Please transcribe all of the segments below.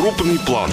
Крупный план.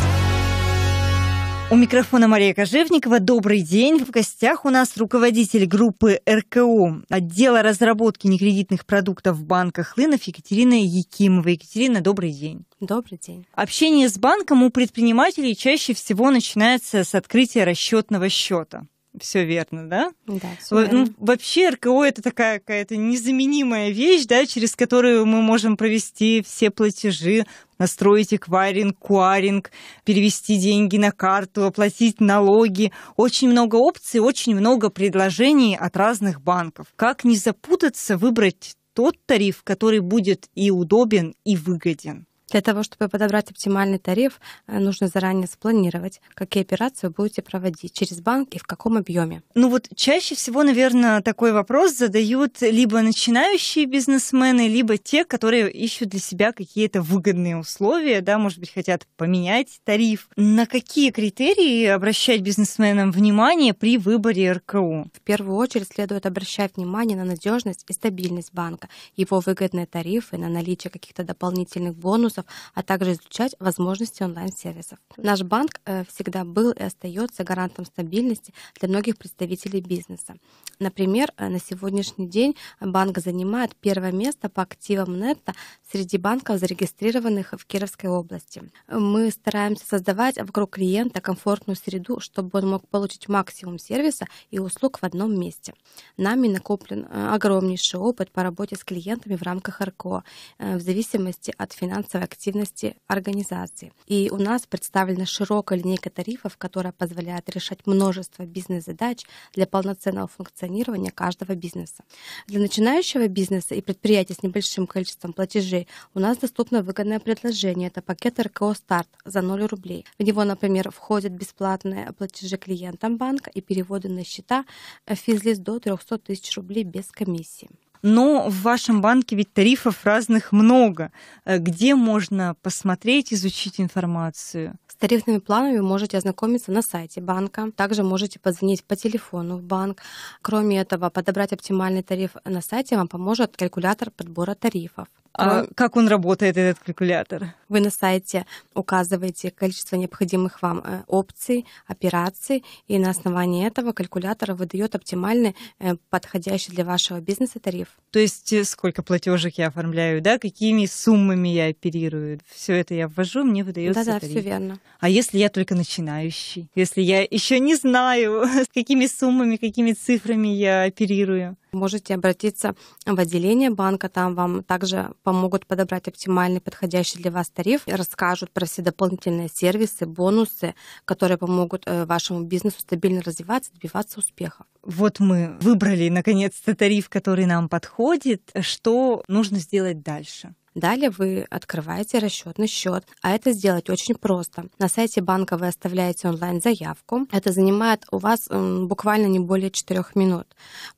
У микрофона Мария Кожевникова. Добрый день. В гостях у нас руководитель группы РКО отдела разработки некредитных продуктов в банках Лынов Екатерина Якимова. Екатерина, добрый день. Добрый день. Общение с банком у предпринимателей чаще всего начинается с открытия расчетного счета все верно, да? Да, все ну, верно. Ну, вообще РКО это такая какая-то незаменимая вещь, да, через которую мы можем провести все платежи, настроить эквайринг, куаринг, перевести деньги на карту, оплатить налоги. Очень много опций, очень много предложений от разных банков. Как не запутаться, выбрать тот тариф, который будет и удобен, и выгоден. Для того, чтобы подобрать оптимальный тариф, э, нужно заранее спланировать, какие операции вы будете проводить, через банк и в каком объеме. Ну вот чаще всего, наверное, такой вопрос задают либо начинающие бизнесмены, либо те, которые ищут для себя какие-то выгодные условия, да, может быть, хотят поменять тариф. На какие критерии обращать бизнесменам внимание при выборе РКУ? В первую очередь следует обращать внимание на надежность и стабильность банка, его выгодные тарифы, на наличие каких-то дополнительных бонусов, ресурсов, а также изучать возможности онлайн-сервисов. Наш банк э, всегда был и остается гарантом стабильности для многих представителей бизнеса. Например, э, на сегодняшний день банк занимает первое место по активам нетта среди банков, зарегистрированных в Кировской области. Мы стараемся создавать вокруг клиента комфортную среду, чтобы он мог получить максимум сервиса и услуг в одном месте. Нами накоплен э, огромнейший опыт по работе с клиентами в рамках РКО в зависимости от финансовой активности организации. И у нас представлена широкая линейка тарифов, которая позволяет решать множество бизнес-задач для полноценного функционирования каждого бизнеса. Для начинающего бизнеса и предприятия с небольшим количеством платежей у нас доступно выгодное предложение. Это пакет РКО «Старт» за 0 рублей. В него, например, входят бесплатные платежи клиентам банка и переводы на счета э, физлиц до 300 тысяч рублей без комиссии но в вашем банке ведь тарифов разных много. Э, где можно посмотреть, изучить информацию? С тарифными планами вы можете ознакомиться на сайте банка. Также можете позвонить по телефону в банк. Кроме этого, подобрать оптимальный тариф на сайте вам поможет калькулятор подбора тарифов. А Кроме... как он работает, этот калькулятор? Вы на сайте указываете количество необходимых вам э, опций, операций, и на основании этого калькулятор выдает оптимальный, э, подходящий для вашего бизнеса тариф. То есть э, сколько платежек я оформляю, да, какими суммами я оперирую. Все это я ввожу, мне выдается. Да, да, все верно. А если я только начинающий, если я еще не знаю, с какими суммами, какими цифрами я оперирую. Можете обратиться в отделение банка, там вам также помогут подобрать оптимальный подходящий для вас тариф, расскажут про все дополнительные сервисы, бонусы, которые помогут э, вашему бизнесу стабильно развиваться, добиваться успехов вот мы выбрали наконец-то тариф, который нам подходит, что нужно сделать дальше? Далее вы открываете расчетный счет, а это сделать очень просто. На сайте банка вы оставляете онлайн-заявку. Это занимает у вас буквально не более 4 минут.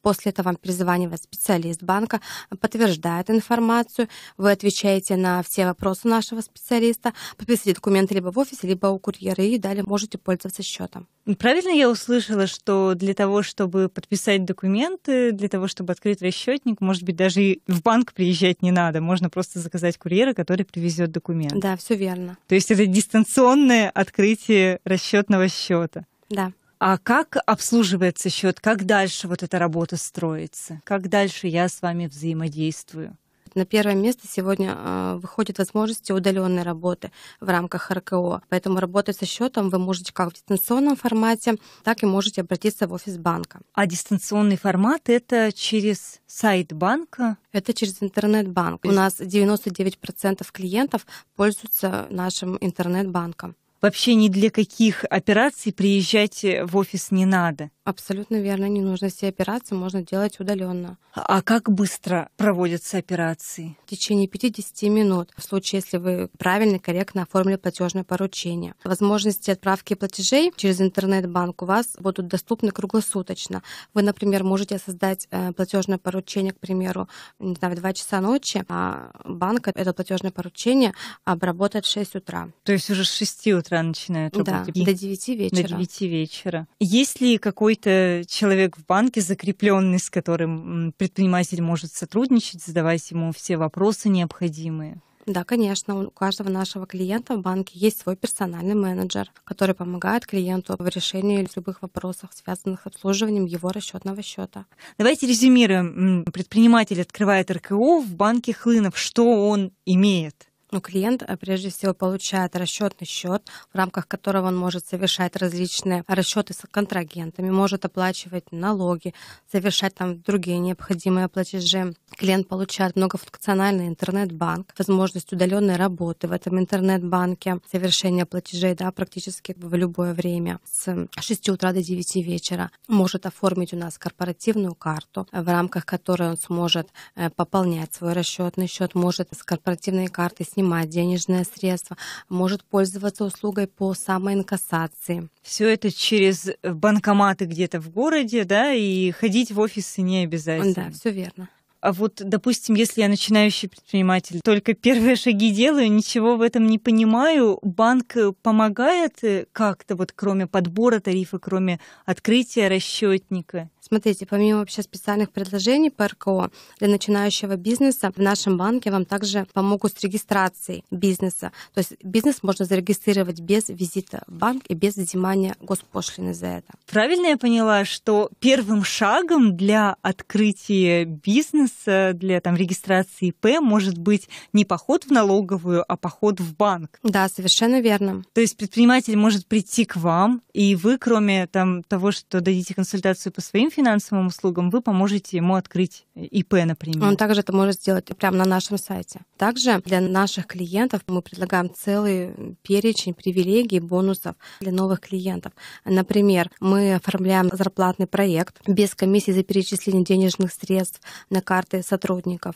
После этого вам перезванивает специалист банка, подтверждает информацию, вы отвечаете на все вопросы нашего специалиста, подписываете документы либо в офисе, либо у курьера, и далее можете пользоваться счетом. Правильно я услышала, что для того, чтобы подписать документы, для того, чтобы открыть расчетник, может быть, даже и в банк приезжать не надо, можно просто заказать курьера, который привезет документ. Да, все верно. То есть это дистанционное открытие расчетного счета. Да. А как обслуживается счет? Как дальше вот эта работа строится? Как дальше я с вами взаимодействую? На первое место сегодня а, выходят возможности удаленной работы в рамках РКО. Поэтому работать со счетом вы можете как в дистанционном формате, так и можете обратиться в офис банка. А дистанционный формат это через сайт банка? Это через интернет-банк. У нас 99% клиентов пользуются нашим интернет-банком. Вообще ни для каких операций приезжать в офис не надо. Абсолютно верно, не нужно все операции, можно делать удаленно. А как быстро проводятся операции? В течение 50 минут, в случае, если вы правильно и корректно оформили платежное поручение. Возможности отправки платежей через интернет-банк у вас будут доступны круглосуточно. Вы, например, можете создать э, платежное поручение, к примеру, не знаю, в 2 часа ночи, а банк это платежное поручение обработает в 6 утра. То есть уже с 6 утра начинают работать? Да, до 9 вечера. До 9 вечера. Есть ли какой какой-то человек в банке закрепленный, с которым предприниматель может сотрудничать, задавать ему все вопросы необходимые? Да, конечно. У каждого нашего клиента в банке есть свой персональный менеджер, который помогает клиенту в решении любых вопросов, связанных с обслуживанием его расчетного счета. Давайте резюмируем. Предприниматель открывает РКО в банке Хлынов. Что он имеет? Ну, клиент э, прежде всего получает расчетный счет, в рамках которого он может совершать различные расчеты с контрагентами, может оплачивать налоги, совершать там другие необходимые платежи. Клиент получает многофункциональный интернет-банк, возможность удаленной работы в этом интернет-банке, совершение платежей да, практически в любое время с 6 утра до 9 вечера. Может оформить у нас корпоративную карту, в рамках которой он сможет э, пополнять свой расчетный счет, может с корпоративной карты снимать снимать денежные средства, может пользоваться услугой по самоинкассации. Все это через э, банкоматы где-то в городе, да, и ходить в офисы не обязательно. Да, все верно. А вот, допустим, если я начинающий предприниматель, только первые шаги делаю, ничего в этом не понимаю, банк э, помогает э, как-то, вот кроме подбора тарифа, кроме открытия расчетника? Смотрите, помимо вообще специальных предложений по РКО для начинающего бизнеса, в нашем банке вам также помогут с регистрацией бизнеса. То есть бизнес можно зарегистрировать без визита в банк и без взимания госпошлины за это. Правильно я поняла, что первым шагом для открытия бизнеса, для там, регистрации П, может быть не поход в налоговую, а поход в банк? Да, совершенно верно. То есть предприниматель может прийти к вам, и вы, кроме там, того, что дадите консультацию по своим финансовым услугам вы поможете ему открыть ИП, например. Он также это может сделать прямо на нашем сайте. Также для наших клиентов мы предлагаем целый перечень привилегий, бонусов для новых клиентов. Например, мы оформляем зарплатный проект без комиссии за перечисление денежных средств на карты сотрудников.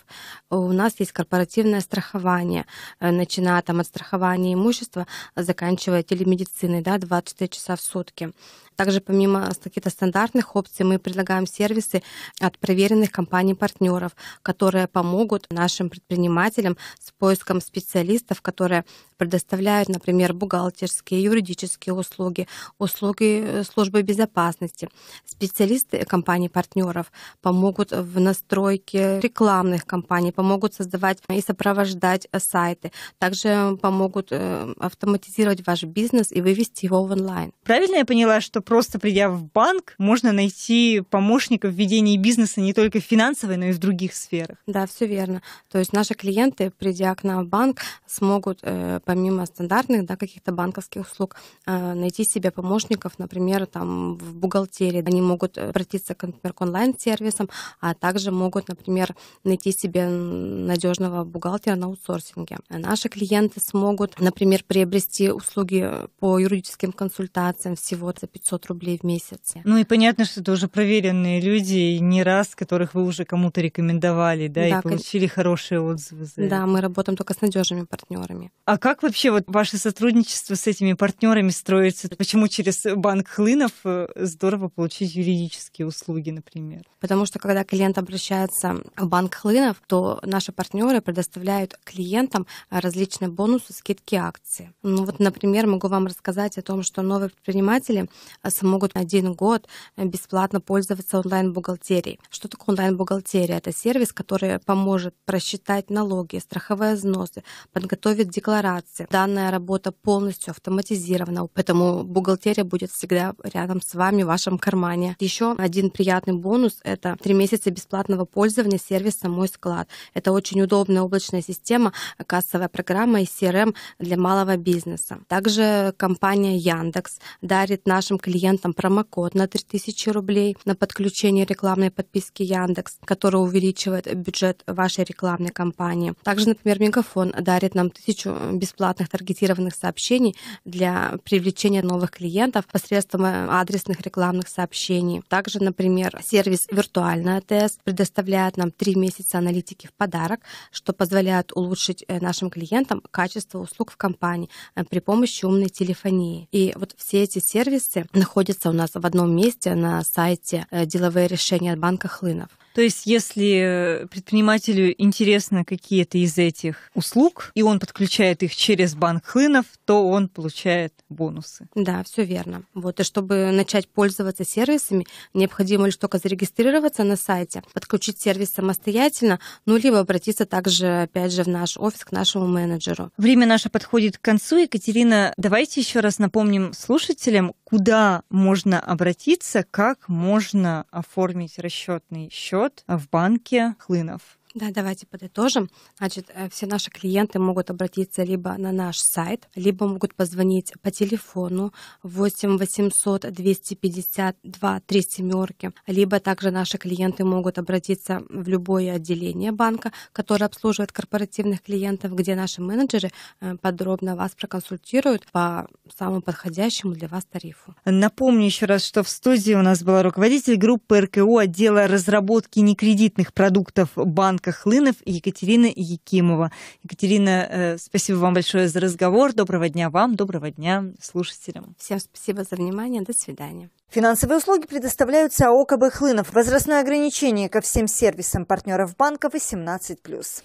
У нас есть корпоративное страхование, э, начиная там от страхования имущества, заканчивая телемедициной, да, 24 часа в сутки. Также помимо каких-то стандартных опций мы предлагаем сервисы от проверенных компаний-партнеров, которые помогут нашим предпринимателям с поиском специалистов, которые предоставляют, например, бухгалтерские, юридические услуги, услуги э, службы безопасности. Специалисты компаний-партнеров помогут в настройке рекламных кампаний, помогут создавать и сопровождать э, сайты. Также помогут э, автоматизировать ваш бизнес и вывести его в онлайн. Правильно я поняла, что просто придя в банк, можно найти помощника в ведении бизнеса не только в финансовой, но и в других сферах? Да, все верно. То есть наши клиенты, придя к нам в банк, смогут по помимо стандартных да, каких-то банковских услуг, а, найти себе помощников, например, там в бухгалтерии. Они могут э, обратиться, например, к онлайн-сервисам, а также могут, например, найти себе надежного бухгалтера на аутсорсинге. Наши клиенты смогут, например, приобрести услуги по юридическим консультациям всего за 500 рублей в месяц. Ну и понятно, что это уже проверенные люди, не раз, которых вы уже кому-то рекомендовали, да, да и получили кон... хорошие отзывы. За да, это. мы работаем только с надежными партнерами. А как как вообще вот ваше сотрудничество с этими партнерами строится? Почему через банк хлынов э, здорово получить юридические услуги, например? Потому что когда клиент обращается в банк хлынов, то наши партнеры предоставляют клиентам различные бонусы, скидки, акции. Ну вот, например, могу вам рассказать о том, что новые предприниматели э, смогут один год э, бесплатно пользоваться онлайн-бухгалтерией. Что такое онлайн-бухгалтерия? Это сервис, который поможет просчитать налоги, страховые взносы, подготовить декларацию, делегации. Данная работа полностью автоматизирована, поэтому бухгалтерия будет всегда рядом с вами в вашем кармане. Еще один приятный бонус — это три месяца бесплатного пользования сервиса «Мой склад». Это очень удобная облачная система, кассовая программа и CRM для малого бизнеса. Также компания Яндекс дарит нашим клиентам промокод на 3000 рублей на подключение рекламной подписки Яндекс, которая увеличивает бюджет вашей рекламной кампании. Также, например, Мегафон дарит нам тысячу бесплатных бесплатных таргетированных сообщений для привлечения новых клиентов посредством э, адресных рекламных сообщений. Также, например, сервис «Виртуальный АТС» предоставляет нам три месяца аналитики в подарок, что позволяет улучшить э, нашим клиентам качество услуг в компании э, при помощи умной телефонии. И вот все эти сервисы находятся у нас в одном месте на сайте «Деловые решения от банка Хлынов». То есть, если предпринимателю интересны какие-то из этих услуг, и он подключает их через банк хлынов, то он получает бонусы. Да, все верно. Вот, и чтобы начать пользоваться сервисами, необходимо лишь только зарегистрироваться на сайте, подключить сервис самостоятельно, ну, либо обратиться также, опять же, в наш офис к нашему менеджеру. Время наше подходит к концу. Екатерина, давайте еще раз напомним слушателям, куда можно обратиться, как можно оформить расчетный счет в банке Хлынов. Да, давайте подытожим. Значит, э, все наши клиенты могут обратиться либо на наш сайт, либо могут позвонить по телефону 8 800 252 3 семерки, либо также наши клиенты могут обратиться в любое отделение банка, которое обслуживает корпоративных клиентов, где наши менеджеры э, подробно вас проконсультируют по самому подходящему для вас тарифу. Напомню еще раз, что в студии у нас была руководитель группы РКО отдела разработки некредитных продуктов банка Марка Хлынов и Екатерина Якимова. Екатерина, э, спасибо вам большое за разговор. Доброго дня вам, доброго дня слушателям. Всем спасибо за внимание. До свидания. Финансовые услуги предоставляются АО КБ «Хлынов». Возрастное ограничение ко всем сервисам партнеров банка 18+.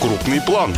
Крупный план.